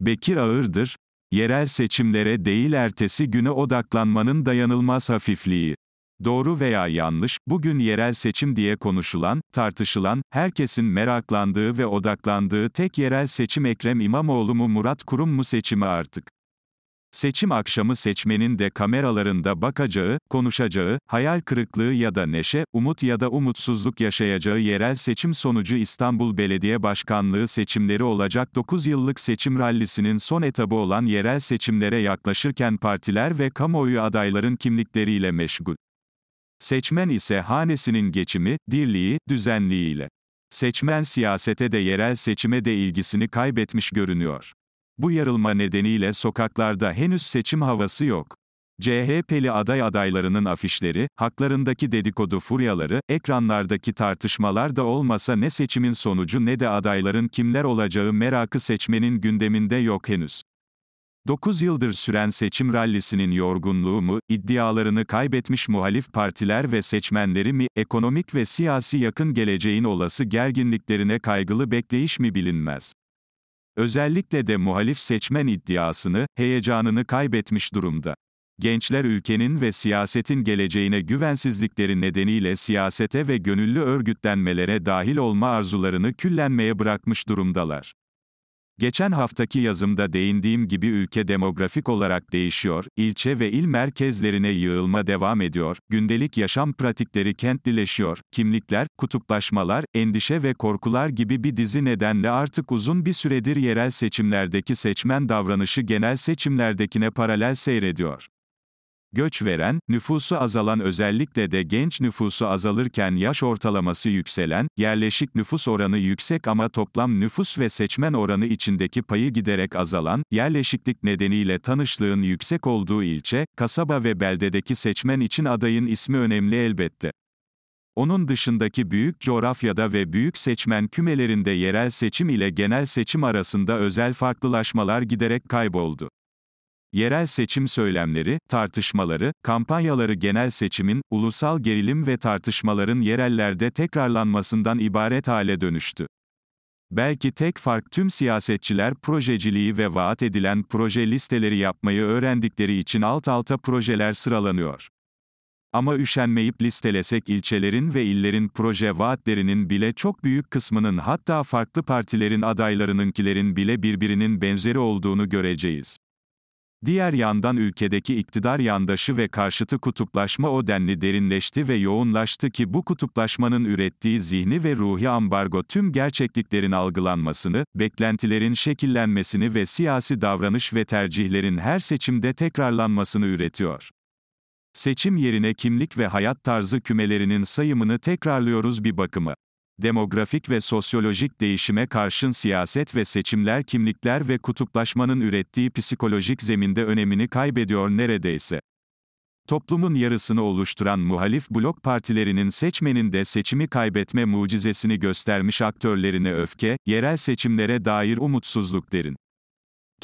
Bekir Ağırdır, yerel seçimlere değil ertesi güne odaklanmanın dayanılmaz hafifliği. Doğru veya yanlış, bugün yerel seçim diye konuşulan, tartışılan, herkesin meraklandığı ve odaklandığı tek yerel seçim Ekrem İmamoğlu mu Murat Kurum mu seçimi artık. Seçim akşamı seçmenin de kameralarında bakacağı, konuşacağı, hayal kırıklığı ya da neşe, umut ya da umutsuzluk yaşayacağı yerel seçim sonucu İstanbul Belediye Başkanlığı seçimleri olacak 9 yıllık seçim rallisinin son etabı olan yerel seçimlere yaklaşırken partiler ve kamuoyu adayların kimlikleriyle meşgul. Seçmen ise hanesinin geçimi, dirliği, düzenliğiyle. Seçmen siyasete de yerel seçime de ilgisini kaybetmiş görünüyor. Bu yarılma nedeniyle sokaklarda henüz seçim havası yok. CHP'li aday adaylarının afişleri, haklarındaki dedikodu furyaları, ekranlardaki tartışmalar da olmasa ne seçimin sonucu ne de adayların kimler olacağı merakı seçmenin gündeminde yok henüz. 9 yıldır süren seçim rallisinin yorgunluğu mu, iddialarını kaybetmiş muhalif partiler ve seçmenleri mi, ekonomik ve siyasi yakın geleceğin olası gerginliklerine kaygılı bekleyiş mi bilinmez. Özellikle de muhalif seçmen iddiasını, heyecanını kaybetmiş durumda. Gençler ülkenin ve siyasetin geleceğine güvensizlikleri nedeniyle siyasete ve gönüllü örgütlenmelere dahil olma arzularını küllenmeye bırakmış durumdalar. Geçen haftaki yazımda değindiğim gibi ülke demografik olarak değişiyor, ilçe ve il merkezlerine yığılma devam ediyor, gündelik yaşam pratikleri kentlileşiyor, kimlikler, kutuplaşmalar, endişe ve korkular gibi bir dizi nedenle artık uzun bir süredir yerel seçimlerdeki seçmen davranışı genel seçimlerdekine paralel seyrediyor göç veren, nüfusu azalan özellikle de genç nüfusu azalırken yaş ortalaması yükselen, yerleşik nüfus oranı yüksek ama toplam nüfus ve seçmen oranı içindeki payı giderek azalan, yerleşiklik nedeniyle tanışlığın yüksek olduğu ilçe, kasaba ve beldedeki seçmen için adayın ismi önemli elbette. Onun dışındaki büyük coğrafyada ve büyük seçmen kümelerinde yerel seçim ile genel seçim arasında özel farklılaşmalar giderek kayboldu yerel seçim söylemleri, tartışmaları, kampanyaları genel seçimin, ulusal gerilim ve tartışmaların yerellerde tekrarlanmasından ibaret hale dönüştü. Belki tek fark tüm siyasetçiler projeciliği ve vaat edilen proje listeleri yapmayı öğrendikleri için alt alta projeler sıralanıyor. Ama üşenmeyip listelesek ilçelerin ve illerin proje vaatlerinin bile çok büyük kısmının hatta farklı partilerin adaylarınınkilerin bile birbirinin benzeri olduğunu göreceğiz. Diğer yandan ülkedeki iktidar yandaşı ve karşıtı kutuplaşma o denli derinleşti ve yoğunlaştı ki bu kutuplaşmanın ürettiği zihni ve ruhi ambargo tüm gerçekliklerin algılanmasını, beklentilerin şekillenmesini ve siyasi davranış ve tercihlerin her seçimde tekrarlanmasını üretiyor. Seçim yerine kimlik ve hayat tarzı kümelerinin sayımını tekrarlıyoruz bir bakımı demografik ve sosyolojik değişime karşın siyaset ve seçimler kimlikler ve kutuplaşmanın ürettiği psikolojik zeminde önemini kaybediyor neredeyse. Toplumun yarısını oluşturan muhalif blok partilerinin seçmeninde seçimi kaybetme mucizesini göstermiş aktörlerine öfke, yerel seçimlere dair umutsuzluk derin.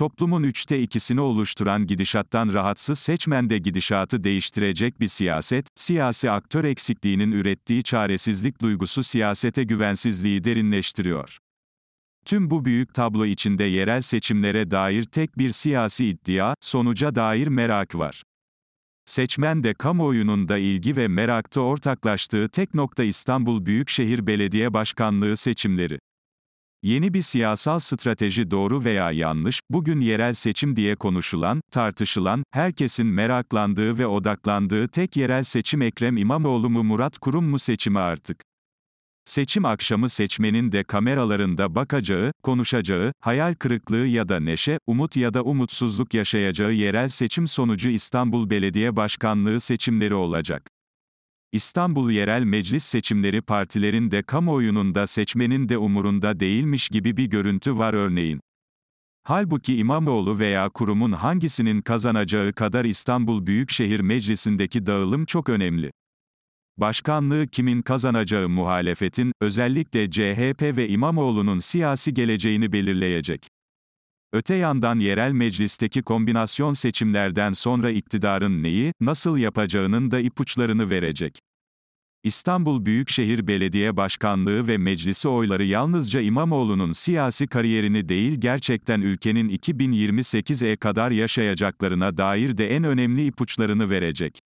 Toplumun üçte ikisini oluşturan gidişattan rahatsız seçmen de gidişatı değiştirecek bir siyaset, siyasi aktör eksikliğinin ürettiği çaresizlik duygusu siyasete güvensizliği derinleştiriyor. Tüm bu büyük tablo içinde yerel seçimlere dair tek bir siyasi iddia, sonuca dair merak var. Seçmen de kamuoyunun da ilgi ve merakta ortaklaştığı tek nokta İstanbul Büyükşehir Belediye Başkanlığı seçimleri. Yeni bir siyasal strateji doğru veya yanlış, bugün yerel seçim diye konuşulan, tartışılan, herkesin meraklandığı ve odaklandığı tek yerel seçim Ekrem İmamoğlu mu Murat Kurum mu seçimi artık. Seçim akşamı seçmenin de kameralarında bakacağı, konuşacağı, hayal kırıklığı ya da neşe, umut ya da umutsuzluk yaşayacağı yerel seçim sonucu İstanbul Belediye Başkanlığı seçimleri olacak. İstanbul yerel meclis seçimleri partilerin de kamuoyunun da seçmenin de umurunda değilmiş gibi bir görüntü var örneğin. Halbuki İmamoğlu veya kurumun hangisinin kazanacağı kadar İstanbul Büyükşehir Meclisi'ndeki dağılım çok önemli. Başkanlığı kimin kazanacağı muhalefetin, özellikle CHP ve İmamoğlu'nun siyasi geleceğini belirleyecek. Öte yandan yerel meclisteki kombinasyon seçimlerden sonra iktidarın neyi, nasıl yapacağının da ipuçlarını verecek. İstanbul Büyükşehir Belediye Başkanlığı ve meclisi oyları yalnızca İmamoğlu'nun siyasi kariyerini değil gerçekten ülkenin 2028'e kadar yaşayacaklarına dair de en önemli ipuçlarını verecek.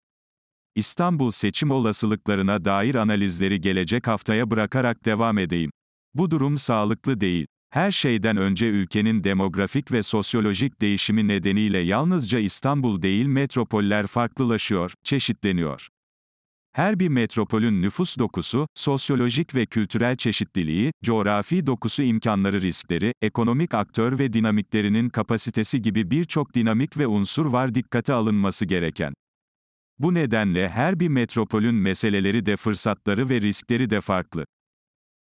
İstanbul seçim olasılıklarına dair analizleri gelecek haftaya bırakarak devam edeyim. Bu durum sağlıklı değil. Her şeyden önce ülkenin demografik ve sosyolojik değişimi nedeniyle yalnızca İstanbul değil metropoller farklılaşıyor, çeşitleniyor. Her bir metropolün nüfus dokusu, sosyolojik ve kültürel çeşitliliği, coğrafi dokusu imkanları riskleri, ekonomik aktör ve dinamiklerinin kapasitesi gibi birçok dinamik ve unsur var dikkate alınması gereken. Bu nedenle her bir metropolün meseleleri de fırsatları ve riskleri de farklı.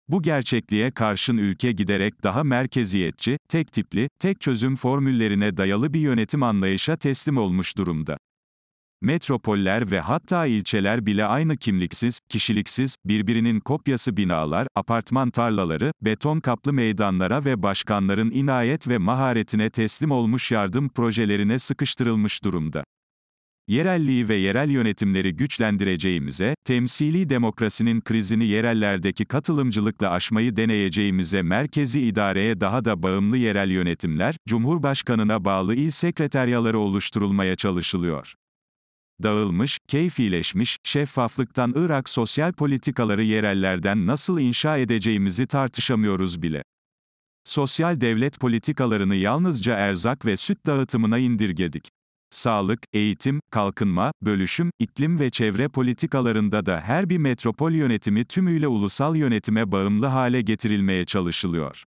Bu gerçekliğe karşın ülke giderek daha merkeziyetçi, tek tipli, tek çözüm formüllerine dayalı bir yönetim anlayışa teslim olmuş durumda. Metropoller ve hatta ilçeler bile aynı kimliksiz, kişiliksiz, birbirinin kopyası binalar, apartman tarlaları, beton kaplı meydanlara ve başkanların inayet ve maharetine teslim olmuş yardım projelerine sıkıştırılmış durumda yerelliği ve yerel yönetimleri güçlendireceğimize, temsili demokrasinin krizini yerellerdeki katılımcılıkla aşmayı deneyeceğimize merkezi idareye daha da bağımlı yerel yönetimler, Cumhurbaşkanına bağlı il sekreteryaları oluşturulmaya çalışılıyor. Dağılmış, keyfileşmiş, şeffaflıktan Irak sosyal politikaları yerellerden nasıl inşa edeceğimizi tartışamıyoruz bile. Sosyal devlet politikalarını yalnızca erzak ve süt dağıtımına indirgedik sağlık, eğitim, kalkınma, bölüşüm, iklim ve çevre politikalarında da her bir metropol yönetimi tümüyle ulusal yönetime bağımlı hale getirilmeye çalışılıyor.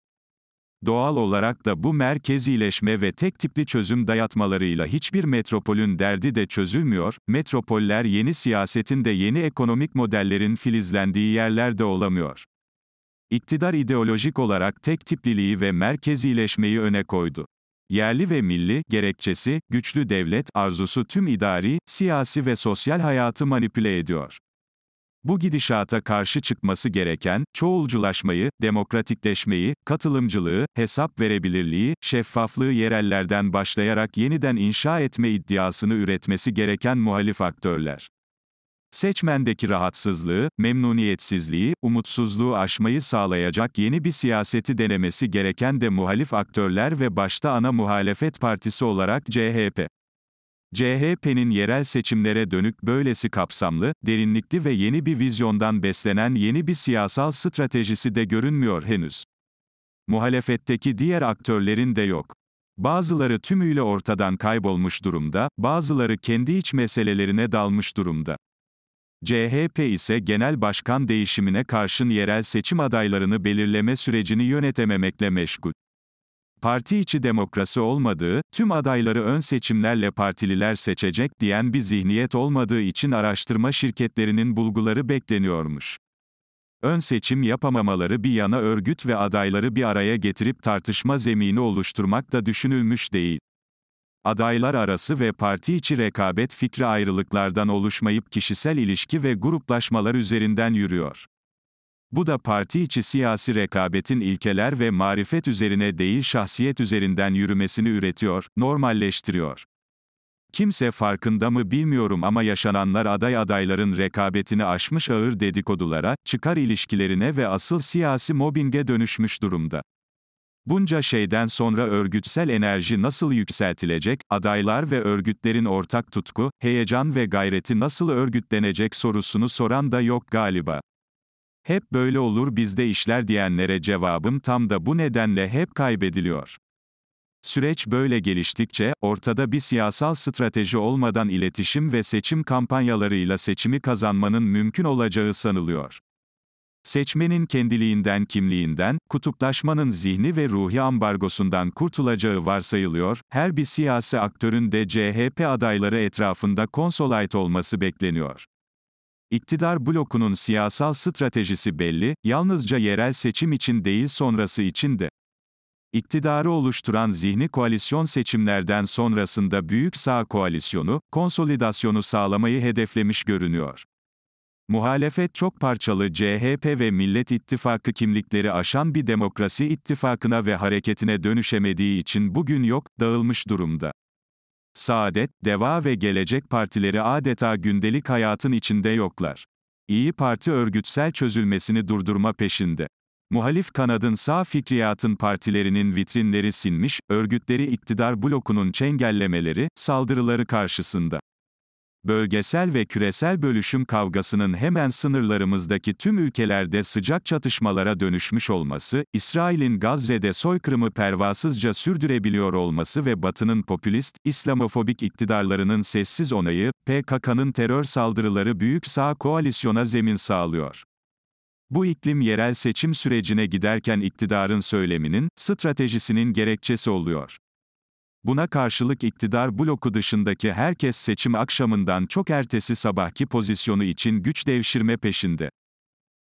Doğal olarak da bu merkezileşme ve tek tipli çözüm dayatmalarıyla hiçbir metropolün derdi de çözülmüyor, metropoller yeni siyasetin de yeni ekonomik modellerin filizlendiği yerlerde olamıyor. İktidar ideolojik olarak tek tipliliği ve merkezileşmeyi öne koydu yerli ve milli gerekçesi, güçlü devlet arzusu tüm idari, siyasi ve sosyal hayatı manipüle ediyor. Bu gidişata karşı çıkması gereken, çoğulculaşmayı, demokratikleşmeyi, katılımcılığı, hesap verebilirliği, şeffaflığı yerellerden başlayarak yeniden inşa etme iddiasını üretmesi gereken muhalif aktörler. Seçmendeki rahatsızlığı, memnuniyetsizliği, umutsuzluğu aşmayı sağlayacak yeni bir siyaseti denemesi gereken de muhalif aktörler ve başta ana muhalefet partisi olarak CHP. CHP'nin yerel seçimlere dönük böylesi kapsamlı, derinlikli ve yeni bir vizyondan beslenen yeni bir siyasal stratejisi de görünmüyor henüz. Muhalefetteki diğer aktörlerin de yok. Bazıları tümüyle ortadan kaybolmuş durumda, bazıları kendi iç meselelerine dalmış durumda. CHP ise genel başkan değişimine karşın yerel seçim adaylarını belirleme sürecini yönetememekle meşgul. Parti içi demokrasi olmadığı, tüm adayları ön seçimlerle partililer seçecek diyen bir zihniyet olmadığı için araştırma şirketlerinin bulguları bekleniyormuş. Ön seçim yapamamaları bir yana örgüt ve adayları bir araya getirip tartışma zemini oluşturmak da düşünülmüş değil adaylar arası ve parti içi rekabet fikri ayrılıklardan oluşmayıp kişisel ilişki ve gruplaşmalar üzerinden yürüyor. Bu da parti içi siyasi rekabetin ilkeler ve marifet üzerine değil şahsiyet üzerinden yürümesini üretiyor, normalleştiriyor. Kimse farkında mı bilmiyorum ama yaşananlar aday adayların rekabetini aşmış ağır dedikodulara, çıkar ilişkilerine ve asıl siyasi mobbinge dönüşmüş durumda. Bunca şeyden sonra örgütsel enerji nasıl yükseltilecek, adaylar ve örgütlerin ortak tutku, heyecan ve gayreti nasıl örgütlenecek sorusunu soran da yok galiba. Hep böyle olur bizde işler diyenlere cevabım tam da bu nedenle hep kaybediliyor. Süreç böyle geliştikçe, ortada bir siyasal strateji olmadan iletişim ve seçim kampanyalarıyla seçimi kazanmanın mümkün olacağı sanılıyor. Seçmenin kendiliğinden kimliğinden, kutuplaşmanın zihni ve ruhi ambargosundan kurtulacağı varsayılıyor, her bir siyasi aktörün de CHP adayları etrafında konsolayt olması bekleniyor. İktidar blokunun siyasal stratejisi belli, yalnızca yerel seçim için değil sonrası için de. İktidarı oluşturan zihni koalisyon seçimlerden sonrasında büyük sağ koalisyonu, konsolidasyonu sağlamayı hedeflemiş görünüyor. Muhalefet çok parçalı CHP ve Millet İttifakı kimlikleri aşan bir demokrasi ittifakına ve hareketine dönüşemediği için bugün yok, dağılmış durumda. Saadet, Deva ve Gelecek partileri adeta gündelik hayatın içinde yoklar. İyi Parti örgütsel çözülmesini durdurma peşinde. Muhalif kanadın sağ fikriyatın partilerinin vitrinleri sinmiş, örgütleri iktidar blokunun çengellemeleri, saldırıları karşısında bölgesel ve küresel bölüşüm kavgasının hemen sınırlarımızdaki tüm ülkelerde sıcak çatışmalara dönüşmüş olması, İsrail'in Gazze'de soykırımı pervasızca sürdürebiliyor olması ve Batı'nın popülist, İslamofobik iktidarlarının sessiz onayı, PKK'nın terör saldırıları büyük sağ koalisyona zemin sağlıyor. Bu iklim yerel seçim sürecine giderken iktidarın söyleminin, stratejisinin gerekçesi oluyor. Buna karşılık iktidar bloku dışındaki herkes seçim akşamından çok ertesi sabahki pozisyonu için güç devşirme peşinde.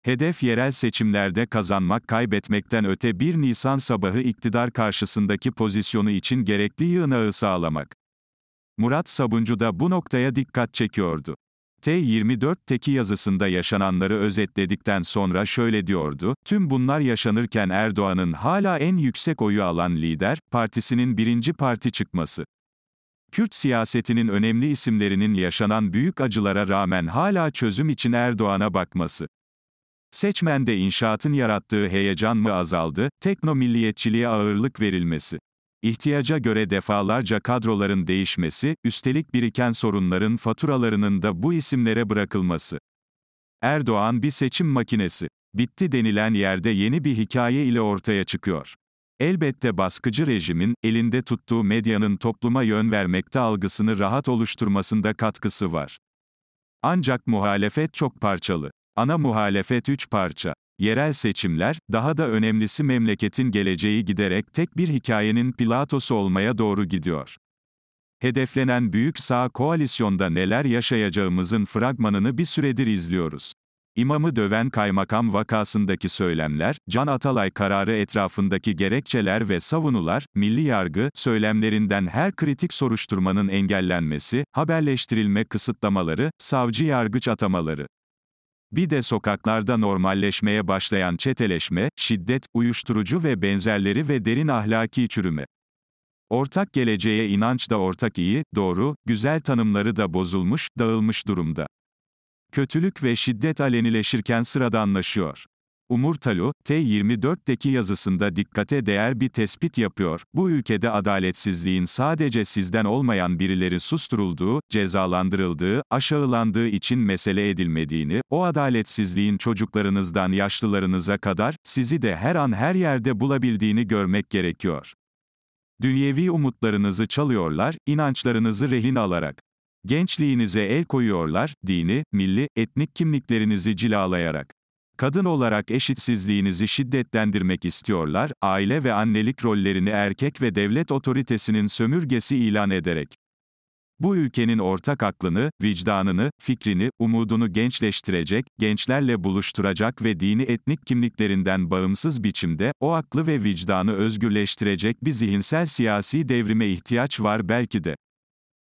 Hedef yerel seçimlerde kazanmak kaybetmekten öte 1 Nisan sabahı iktidar karşısındaki pozisyonu için gerekli yığınağı sağlamak. Murat Sabuncu da bu noktaya dikkat çekiyordu. T24'teki yazısında yaşananları özetledikten sonra şöyle diyordu, tüm bunlar yaşanırken Erdoğan'ın hala en yüksek oyu alan lider, partisinin birinci parti çıkması. Kürt siyasetinin önemli isimlerinin yaşanan büyük acılara rağmen hala çözüm için Erdoğan'a bakması. Seçmende inşaatın yarattığı heyecan mı azaldı, teknomilliyetçiliğe ağırlık verilmesi. İhtiyaca göre defalarca kadroların değişmesi, üstelik biriken sorunların faturalarının da bu isimlere bırakılması. Erdoğan bir seçim makinesi. Bitti denilen yerde yeni bir hikaye ile ortaya çıkıyor. Elbette baskıcı rejimin, elinde tuttuğu medyanın topluma yön vermekte algısını rahat oluşturmasında katkısı var. Ancak muhalefet çok parçalı. Ana muhalefet üç parça. Yerel seçimler, daha da önemlisi memleketin geleceği giderek tek bir hikayenin Platosu olmaya doğru gidiyor. Hedeflenen büyük sağ koalisyonda neler yaşayacağımızın fragmanını bir süredir izliyoruz. İmamı döven kaymakam vakasındaki söylemler, Can Atalay kararı etrafındaki gerekçeler ve savunular, milli yargı, söylemlerinden her kritik soruşturmanın engellenmesi, haberleştirilme kısıtlamaları, savcı yargıç atamaları. Bir de sokaklarda normalleşmeye başlayan çeteleşme, şiddet, uyuşturucu ve benzerleri ve derin ahlaki çürüme. Ortak geleceğe inanç da ortak iyi, doğru, güzel tanımları da bozulmuş, dağılmış durumda. Kötülük ve şiddet alenileşirken sıradanlaşıyor. Umur Talu, T24'deki yazısında dikkate değer bir tespit yapıyor. Bu ülkede adaletsizliğin sadece sizden olmayan birileri susturulduğu, cezalandırıldığı, aşağılandığı için mesele edilmediğini, o adaletsizliğin çocuklarınızdan yaşlılarınıza kadar, sizi de her an her yerde bulabildiğini görmek gerekiyor. Dünyevi umutlarınızı çalıyorlar, inançlarınızı rehin alarak. Gençliğinize el koyuyorlar, dini, milli, etnik kimliklerinizi cilalayarak. Kadın olarak eşitsizliğinizi şiddetlendirmek istiyorlar, aile ve annelik rollerini erkek ve devlet otoritesinin sömürgesi ilan ederek. Bu ülkenin ortak aklını, vicdanını, fikrini, umudunu gençleştirecek, gençlerle buluşturacak ve dini etnik kimliklerinden bağımsız biçimde, o aklı ve vicdanı özgürleştirecek bir zihinsel siyasi devrime ihtiyaç var belki de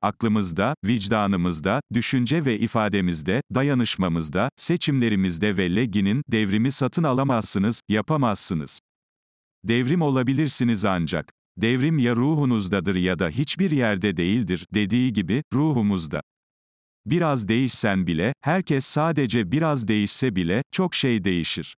aklımızda, vicdanımızda, düşünce ve ifademizde, dayanışmamızda, seçimlerimizde ve Legi'nin, devrimi satın alamazsınız, yapamazsınız. Devrim olabilirsiniz ancak. Devrim ya ruhunuzdadır ya da hiçbir yerde değildir, dediği gibi, ruhumuzda. Biraz değişsen bile, herkes sadece biraz değişse bile, çok şey değişir.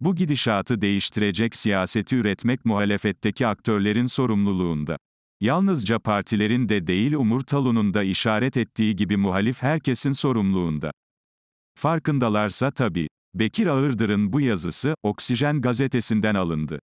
Bu gidişatı değiştirecek siyaseti üretmek muhalefetteki aktörlerin sorumluluğunda. Yalnızca partilerin de değil Umurtalu'nun da işaret ettiği gibi muhalif herkesin sorumluluğunda. Farkındalarsa tabii. Bekir Ağırdır'ın bu yazısı, Oksijen gazetesinden alındı.